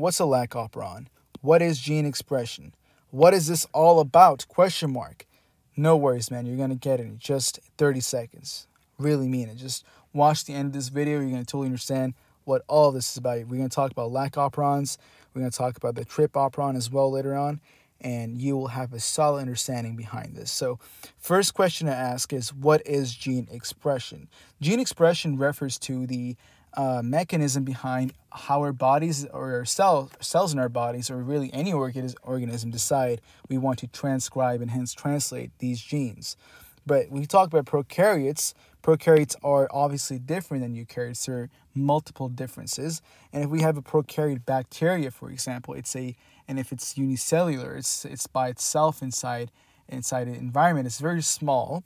What's a lac operon? What is gene expression? What is this all about? Question mark. No worries, man. You're going to get it in just 30 seconds. Really mean it. Just watch the end of this video. You're going to totally understand what all this is about. We're going to talk about lac operons. We're going to talk about the trip operon as well later on. And you will have a solid understanding behind this. So, first question to ask is what is gene expression? Gene expression refers to the uh, mechanism behind how our bodies or our cells, cells in our bodies, or really any organ- organism, decide we want to transcribe and hence translate these genes. But when we talk about prokaryotes, prokaryotes are obviously different than eukaryotes. There are multiple differences. And if we have a prokaryote bacteria, for example, it's a and if it's unicellular, it's it's by itself inside inside an environment. It's very small.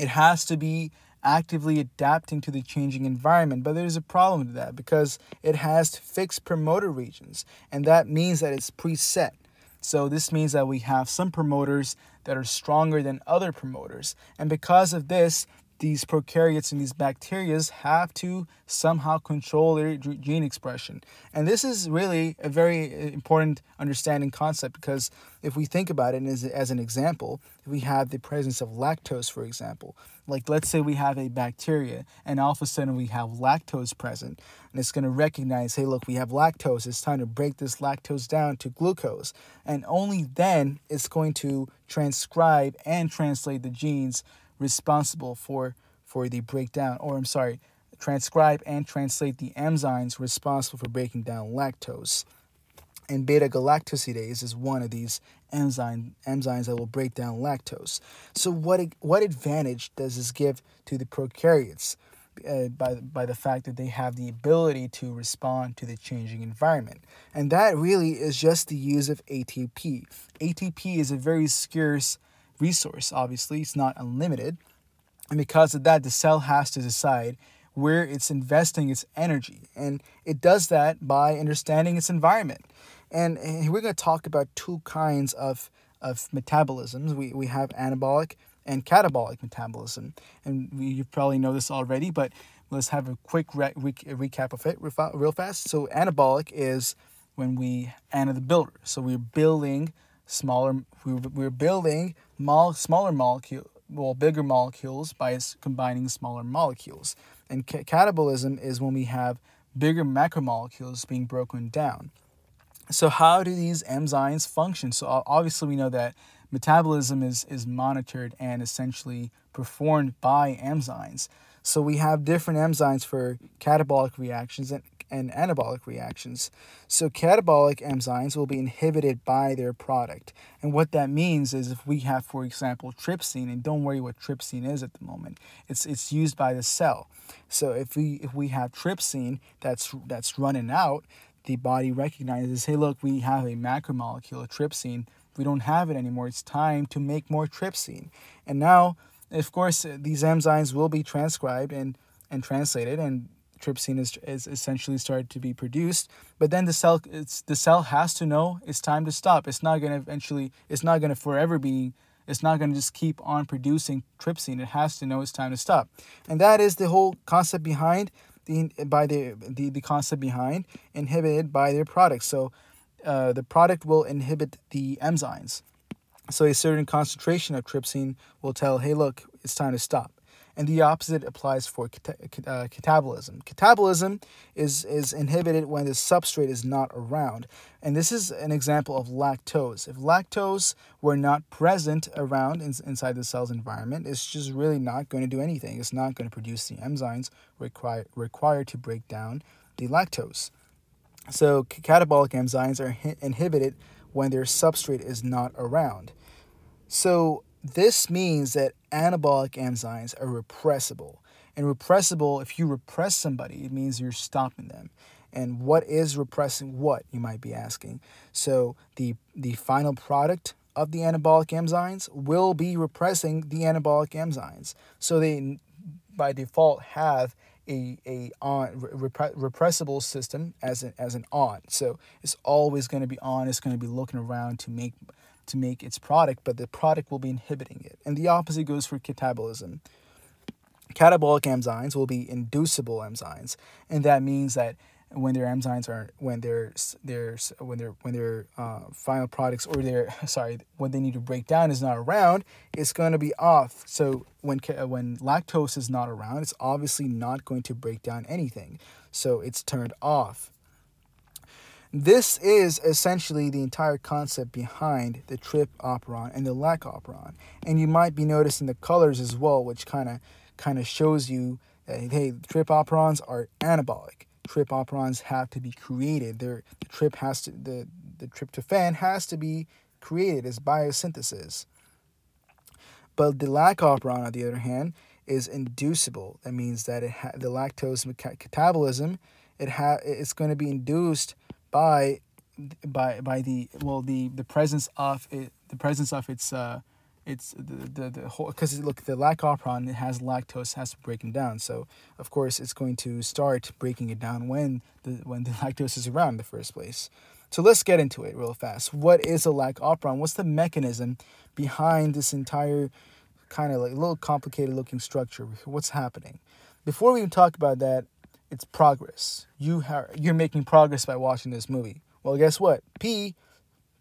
It has to be actively adapting to the changing environment. But there's a problem with that because it has fixed promoter regions, and that means that it's preset. So this means that we have some promoters that are stronger than other promoters. And because of this, these prokaryotes and these bacterias have to somehow control their gene expression. And this is really a very uh, important understanding concept because if we think about it as, as an example, we have the presence of lactose, for example. Like let's say we have a bacteria and all of a sudden we have lactose present and it's going to recognize, hey, look, we have lactose. It's time to break this lactose down to glucose. And only then it's going to transcribe and translate the genes responsible for for the breakdown, or I'm sorry, transcribe and translate the enzymes responsible for breaking down lactose. And beta galactosidase is one of these enzyme, enzymes that will break down lactose. So, what, what advantage does this give to the prokaryotes uh, by, by the fact that they have the ability to respond to the changing environment? And that really is just the use of ATP. ATP is a very scarce resource, obviously. It's not unlimited. And because of that, the cell has to decide where it's investing its energy. And it does that by understanding its environment. And, we're going to talk about two kinds of, of metabolisms we, we have anabolic and catabolic metabolism. And we, you probably know this already, but let's have a quick re re recap of it real fast. So, anabolic is when we, Anna the Builder. So, we're building smaller we we're building mol, smaller molecule well bigger molecules by combining smaller molecules and catabolism is when we have bigger macromolecules being broken down so how do these enzymes function so obviously we know that metabolism is is monitored and essentially performed by enzymes so we have different enzymes for catabolic reactions and and anabolic reactions. So catabolic enzymes will be inhibited by their product. And what that means is if we have, for example, trypsin, and don't worry what trypsin is at the moment, it's, it's used by the cell. So if we, if we have trypsin that's, that's running out, the body recognizes, hey, look, we have a macromolecule, a trypsin. We don't have it anymore. It's time to make more trypsin. And now, of course, these enzymes will be transcribed and, and translated, and trypsin is, is essentially started to be produced but then the cell it's the cell has to know it's time to stop it's not going to eventually it's not going to forever be it's not going to just keep on producing trypsin it has to know it's time to stop and that is the whole concept behind the by the the, the concept behind inhibited by their product so uh, the product will inhibit the enzymes so a certain concentration of trypsin will tell hey look it's time to stop and the opposite applies for uh, catabolism. Catabolism is, is inhibited when the substrate is not around, and this is an example of lactose. If lactose were not present around in, inside the cell's environment, it's just really not going to do anything. It's not going to produce the enzymes require, required to break down the lactose. So catabolic enzymes are inhibited when their substrate is not around. So this means that anabolic enzymes are repressible. And repressible, if you repress somebody, it means you're stopping them. And what is repressing what, you might be asking. So the, the final product of the anabolic enzymes will be repressing the anabolic enzymes. So they, by default, have a, a on repre repressible system as an, as an on. So it's always going to be on. It's going to be looking around to make to make its product, but the product will be inhibiting it. And the opposite goes for catabolism. Catabolic enzymes will be inducible enzymes, and that means that when their enzymes are when their their when their when their uh, final products or their sorry when they need to break down is not around, it's going to be off. So when when lactose is not around, it's obviously not going to break down anything. So it's turned off. This is essentially the entire concept behind the trip operon and the lac operon. And you might be noticing the colors as well, which kind of kind of shows you that, hey, trip operons are anabolic. Trip operons have to be created. Their the trip has to the, the tryptophan has to be created as biosynthesis. But the lac operon, on the other hand, is inducible. That means that it the lactose metabolism, it ha- it's going to be induced by by by the well the the presence of it the presence of its uh it's the the, the whole because look the lac operon it has lactose has to break it down so of course it's going to start breaking it down when the when the lactose is around in the first place so let's get into it real fast what is a lac operon? what's the mechanism behind this entire kind of like little complicated looking structure what's happening before we even talk about that it's progress. You are, you're making progress by watching this movie. Well, guess what? P,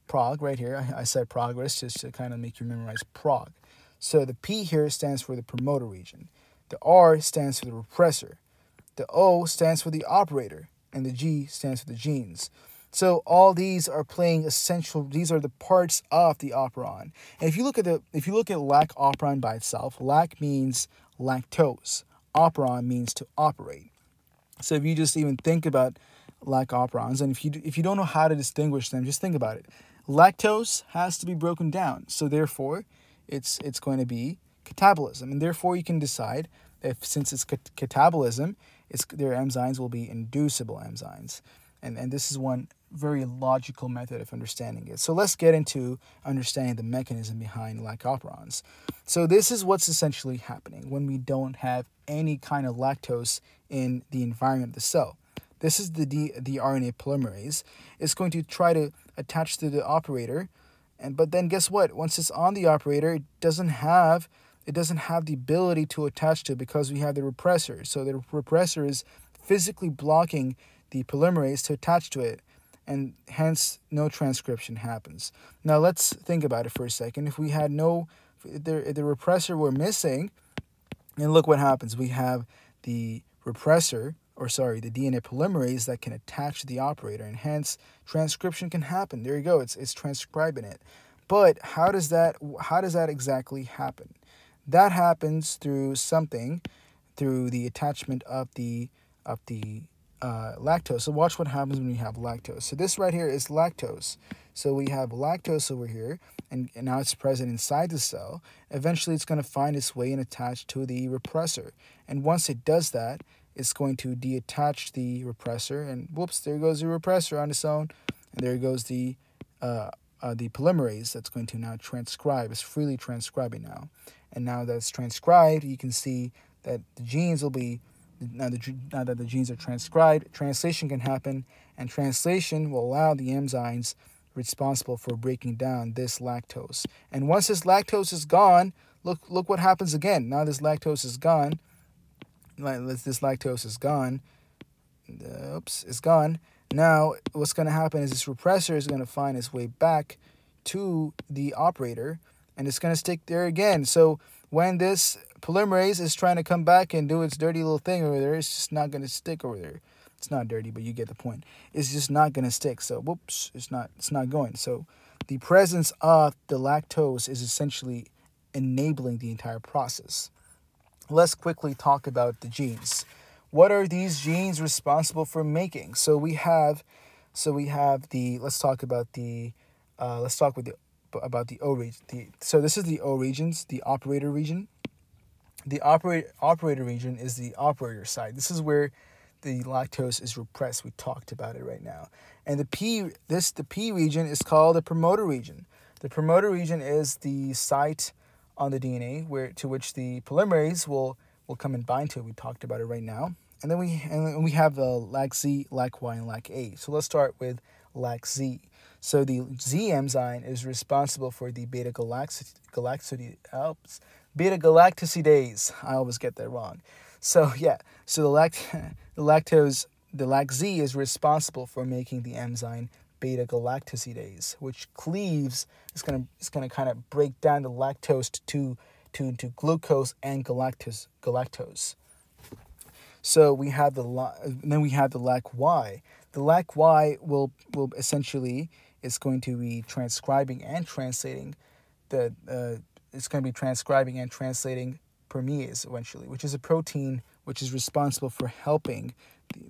prog, right here. I, I said progress just to kind of make you memorize prog. So the P here stands for the promoter region. The R stands for the repressor. The O stands for the operator. And the G stands for the genes. So all these are playing essential. These are the parts of the operon. And if you look at the if you look at lac operon by itself, lac means lactose. Operon means to operate. So if you just even think about operons, and if you if you don't know how to distinguish them, just think about it. Lactose has to be broken down, so therefore, it's it's going to be catabolism, and therefore you can decide if since it's cat catabolism, it's their enzymes will be inducible enzymes, and and this is one very logical method of understanding it. So let's get into understanding the mechanism behind operons. So this is what's essentially happening when we don't have any kind of lactose in the environment of the cell. This is the, D, the RNA polymerase. It's going to try to attach to the operator, and but then guess what? Once it's on the operator, it doesn't have it doesn't have the ability to attach to because we have the repressor. So the repressor is physically blocking the polymerase to attach to it, and hence no transcription happens. Now let's think about it for a second. If we had no, if the, if the repressor were missing, and look what happens. We have the repressor, or sorry, the DNA polymerase that can attach to the operator, and hence transcription can happen. There you go. It's it's transcribing it. But how does that how does that exactly happen? That happens through something, through the attachment of the of the uh, lactose. So watch what happens when you have lactose. So this right here is lactose. So we have lactose over here, and, and now it's present inside the cell. Eventually, it's going to find its way and attach to the repressor. And once it does that, it's going to deattach the repressor, and whoops, there goes the repressor on its own, and there goes the uh, uh, the polymerase that's going to now transcribe. It's freely transcribing now. And now that's transcribed, you can see that the genes will be, now, the, now that the genes are transcribed, translation can happen, and translation will allow the enzymes responsible for breaking down this lactose. And once this lactose is gone, look look what happens again. Now this lactose is gone. This lactose is gone. Oops, it's gone. Now what's going to happen is this repressor is going to find its way back to the operator, and it's going to stick there again. So when this polymerase is trying to come back and do its dirty little thing over there, it's just not going to stick over there. It's not dirty, but you get the point. It's just not going to stick. So, whoops, it's not it's not going. So, the presence of the lactose is essentially enabling the entire process. Let's quickly talk about the genes. What are these genes responsible for making? So we have, so we have the. Let's talk about the. Uh, let's talk with the about the O region. The, so this is the O regions, the operator region. The operator operator region is the operator side. This is where the lactose is repressed. We talked about it right now. And the P this the P region is called the promoter region. The promoter region is the site on the DNA where to which the polymerase will will come and bind to. We talked about it right now. And then we and we have the uh, lac Z, lac Y, and lac A. So let's start with lac Z. So the Z enzyme is responsible for the beta galaxy beta galactosidase. I always get that wrong. So yeah, so the, lact the lactose, the LacZ is responsible for making the enzyme beta galactosidase, which cleaves, it's gonna, it's gonna kind of break down the lactose to, to, to glucose and galactose, galactose. So we have the, then we have the LAC-Y. The LAC-Y will, will essentially, is going to be transcribing and translating the, uh, it's going to be transcribing and translating permease eventually, which is a protein which is responsible for helping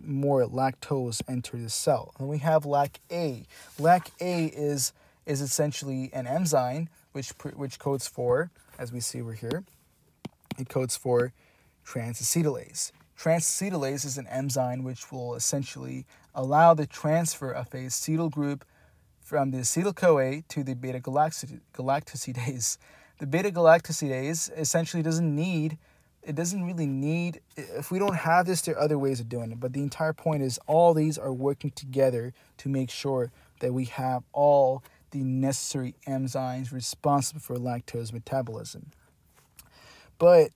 more lactose enter the cell. And we have LAC-A. LAC-A is is essentially an enzyme which which codes for, as we see over here, it codes for transacetylase. Transacetylase is an enzyme which will essentially allow the transfer of a acetyl group from the acetyl CoA to the beta galactosidase The beta galactosidase essentially doesn't need, it doesn't really need, if we don't have this, there are other ways of doing it. But the entire point is all these are working together to make sure that we have all the necessary enzymes responsible for lactose metabolism. But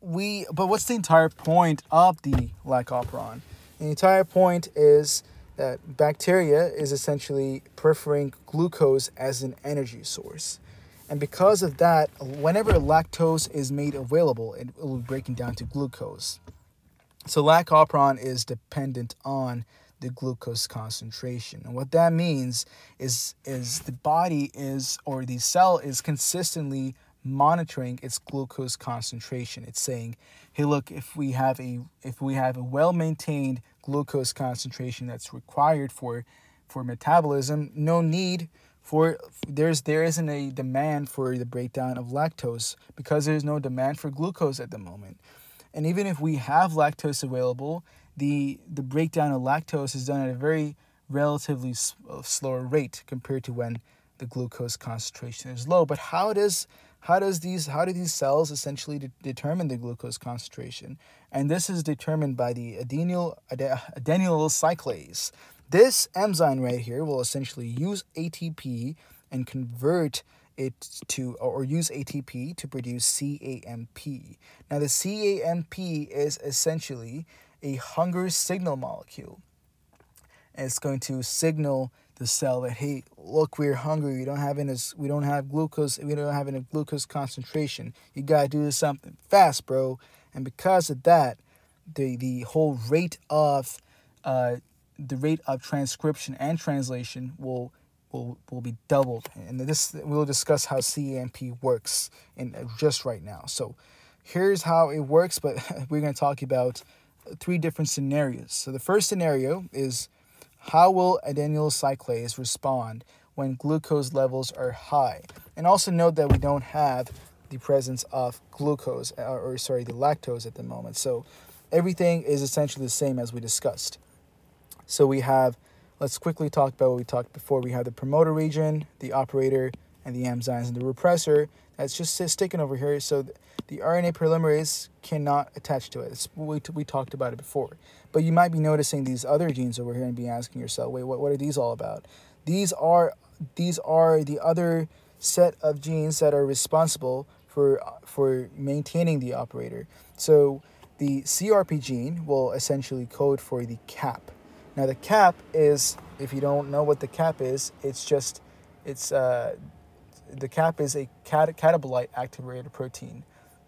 we but what's the entire point of the operon? The entire point is that bacteria is essentially preferring glucose as an energy source. And because of that, whenever lactose is made available, it will be breaking down to glucose. So operon is dependent on the glucose concentration. And what that means is, is the body is, or the cell is consistently monitoring its glucose concentration. It's saying, hey, look, if we have a, if we have a well-maintained glucose concentration that's required for, for metabolism, no need for there's there isn't a demand for the breakdown of lactose because there's no demand for glucose at the moment. And even if we have lactose available, the the breakdown of lactose is done at a very relatively uh, slower rate compared to when the glucose concentration is low. But how does how does these how do these cells essentially de determine the glucose concentration? And this is determined by the adenyl ad adenyl cyclase, this enzyme right here will essentially use ATP and convert it to or use ATP to produce CAMP. Now the CAMP is essentially a hunger signal molecule. And it's going to signal the cell that hey, look, we're hungry. We don't have any, we don't have glucose. We don't have any glucose concentration. You gotta do something fast, bro. And because of that, the the whole rate of uh, the rate of transcription and translation will will will be doubled. And this we'll discuss how CAMP works in uh, just right now. So here's how it works, but we're going to talk about three different scenarios. So the first scenario is how will adenyl cyclase respond when glucose levels are high? And also note that we don't have the presence of glucose uh, or, sorry, the lactose at the moment. So everything is essentially the same as we discussed. So we have, let's quickly talk about what we talked before. We have the promoter region, the operator, and the enzymes and the repressor. That's just sticking over here. So the RNA polymerase cannot attach to it. we, we talked about it before. But you might be noticing these other genes over here and be asking yourself, wait, what, what are these all about? These are, these are the other set of genes that are responsible for, for maintaining the operator. So the CRP gene will essentially code for the cap now the cap is, if you don't know what the cap is, it's just, it's uh, the cap is a cat- catabolite activated protein.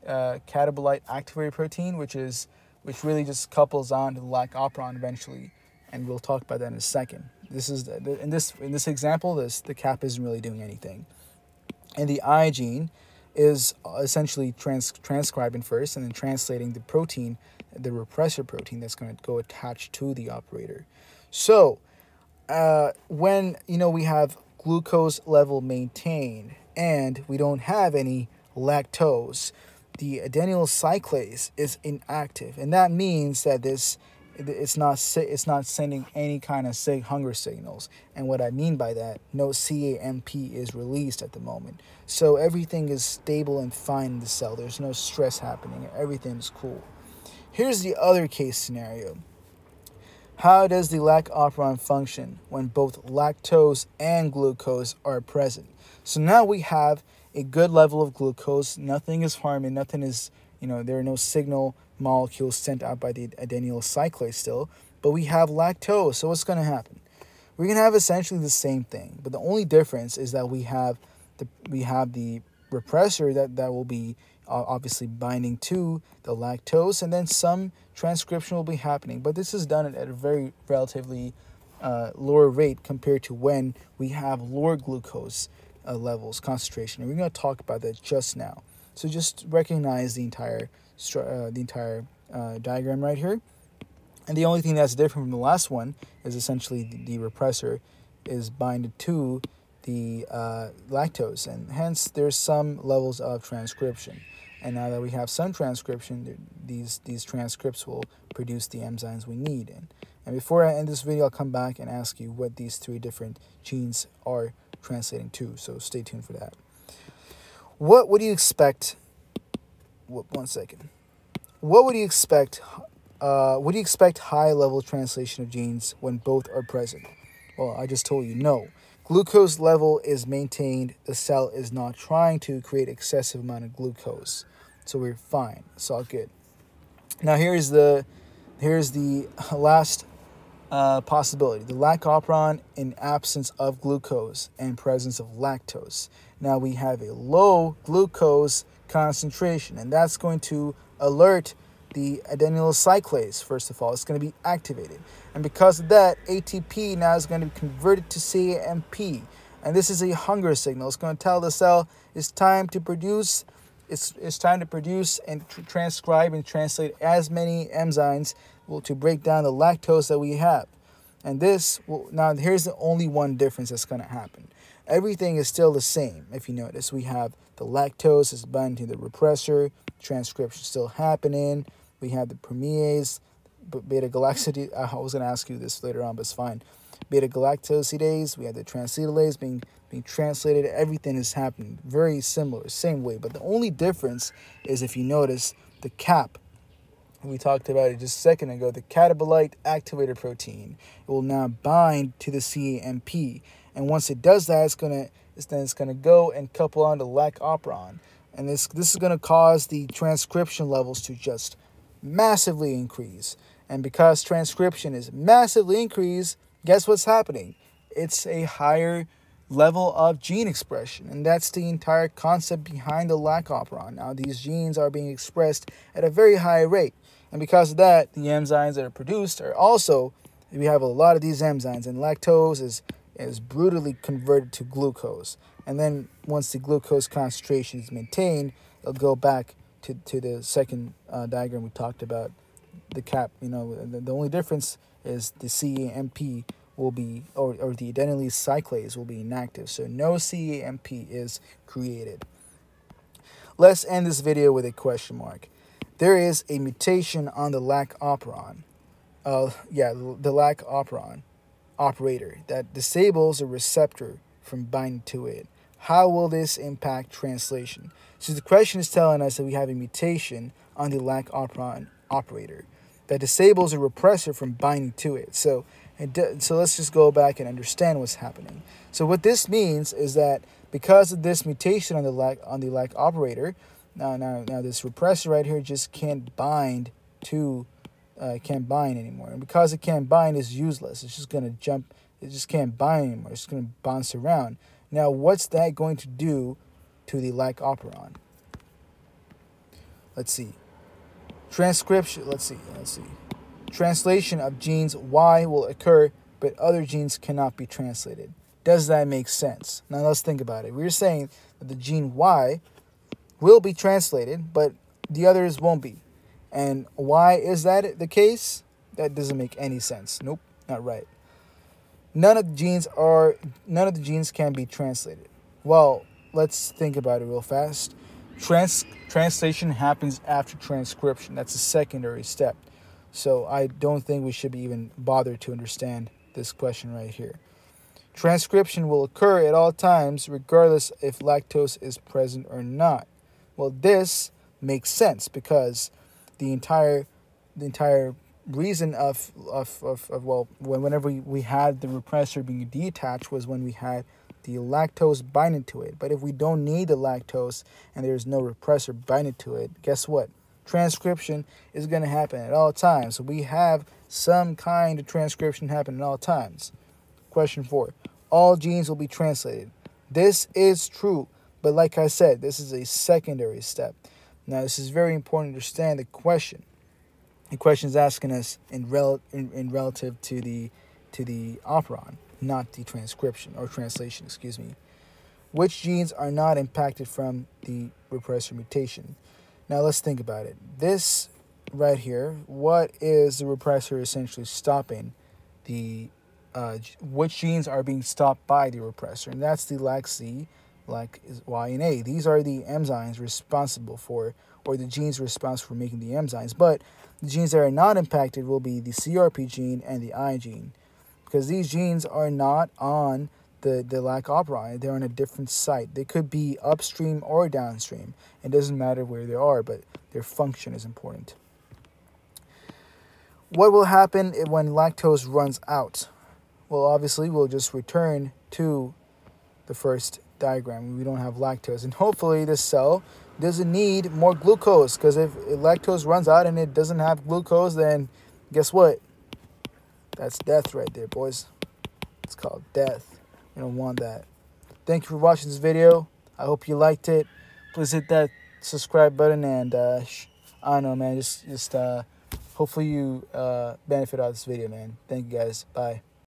Uh, catabolite activated protein, which is which really just couples on to the lac operon eventually, and we'll talk about that in a second. This is the, in this in this example, this the cap isn't really doing anything, and the I gene is uh, essentially trans- transcribing first and then translating the protein the repressor protein that's going to go attached to the operator. So uh, when, you know, we have glucose level maintained and we don't have any lactose, the adenyl cyclase is inactive. And that means that this it's not it's not sending any kind of sig- hunger signals and what i mean by that no camp is released at the moment so everything is stable and fine in the cell there's no stress happening everything's cool Here's the other case scenario. How does the lac operon function when both lactose and glucose are present? So now we have a good level of glucose. Nothing is harming. Nothing is, you know, there are no signal molecules sent out by the adenyl cyclase still. But we have lactose. So what's going to happen? We're going to have essentially the same thing. But the only difference is that we have the, we have the repressor that, that will be obviously binding to the lactose, and then some transcription will be happening. But this is done at a very relatively uh, lower rate compared to when we have lower glucose uh, levels concentration, and we're going to talk about that just now. So just recognize the entire uh, the entire uh, diagram right here, and the only thing that's different from the last one is essentially the, the repressor is binded to the uh, lactose, and hence there's some levels of transcription. And now that we have some transcription, these these transcripts will produce the enzymes we need. And, and before I end this video, I'll come back and ask you what these three different genes are translating to. So stay tuned for that. What would you expect? one second. What would you expect? Uh, would you expect high level translation of genes when both are present? Well, I just told you no. Glucose level is maintained. The cell is not trying to create excessive amount of glucose. So we're fine. It's all good. Now here's the here's the last uh, possibility. The lac operon in absence of glucose and presence of lactose. Now we have a low glucose concentration and that's going to alert the adenyl cyclase, first of all, it's going to be activated. And because of that, ATP now is going to be converted to CAMP. And this is a hunger signal. It's going to tell the cell it's time to produce, it's, it's time to produce and tr transcribe and translate as many enzymes well, to break down the lactose that we have. And this, will, now here's the only one difference that's going to happen. Everything is still the same. If you notice, we have the lactose is bound to the repressor, transcription still happening, we have the permease, beta galactose. I was going to ask you this later on, but it's fine. Beta galactosidase. We have the translitolase being being translated. Everything is happening very similar, same way. But the only difference is if you notice the cap. We talked about it just a second ago. The catabolite activator protein. It will now bind to the CAMP, and once it does that, it's gonna it's then it's gonna go and couple on lac operon, and this this is gonna cause the transcription levels to just massively increase. And because transcription is massively increased, guess what's happening? It's a higher level of gene expression. And that's the entire concept behind the lac operon. Now, these genes are being expressed at a very high rate. And because of that, the enzymes that are produced are also, we have a lot of these enzymes, and lactose is, is brutally converted to glucose. And then once the glucose concentration is maintained, it'll go back to, to the second uh, diagram we talked about, the cap, you know, the, the only difference is the CAMP will be, or, or the adenylase cyclase will be inactive. So no CAMP is created. Let's end this video with a question mark. There is a mutation on the lac operon. Uh, yeah, the lac operon operator that disables a receptor from binding to it. How will this impact translation? So the question is telling us that we have a mutation on the lac operon operator that disables a repressor from binding to it. So, so let's just go back and understand what's happening. So what this means is that because of this mutation on the lac on the lac operator, now now now this repressor right here just can't bind to uh, can't bind anymore. And because it can't bind, it's useless. It's just gonna jump. It just can't bind anymore. It's gonna bounce around. Now, what's that going to do to the lac operon? Let's see. Transcription, let's see, let's see. Translation of genes Y will occur, but other genes cannot be translated. Does that make sense? Now let's think about it. We're saying that the gene Y will be translated, but the others won't be. And why is that the case? That doesn't make any sense. Nope, not right none of the genes are none of the genes can be translated. Well, let's think about it real fast. Trans translation happens after transcription. That's a secondary step. So I don't think we should be even bothered to understand this question right here. Transcription will occur at all times, regardless if lactose is present or not. Well, this makes sense because the entire the entire reason of, of, of, of well, when, whenever we, had the repressor being detached was when we had the lactose binding to it. But if we don't need the lactose and there's no repressor binding to it, guess what? Transcription is going to happen at all times. So we have some kind of transcription happen at all times. Question four. All genes will be translated. This is true, but like I said, this is a secondary step. Now, this is very important to understand the question the question is asking us in, rel- in, in relative to the to the operon, not the transcription or translation, excuse me. Which genes are not impacted from the repressor mutation? Now let's think about it. This right here, what is the repressor essentially stopping? The uh, which genes are being stopped by the repressor, and that's the LAXI like Y and A. These are the enzymes responsible for, or the genes responsible for making the enzymes. But the genes that are not impacted will be the CRP gene and the I gene, because these genes are not on the, the lac operon. They're on a different site. They could be upstream or downstream. It doesn't matter where they are, but their function is important. What will happen when lactose runs out? Well, obviously, we'll just return to the first diagram. We don't have lactose. And hopefully this cell doesn't need more glucose because if lactose runs out and it doesn't have glucose, then guess what? That's death right there, boys. It's called death. You don't want that. Thank you for watching this video. I hope you liked it. Please hit that subscribe button and uh, I don't know, man. Just, just uh, hopefully you uh, benefit out of this video, man. Thank you guys. Bye.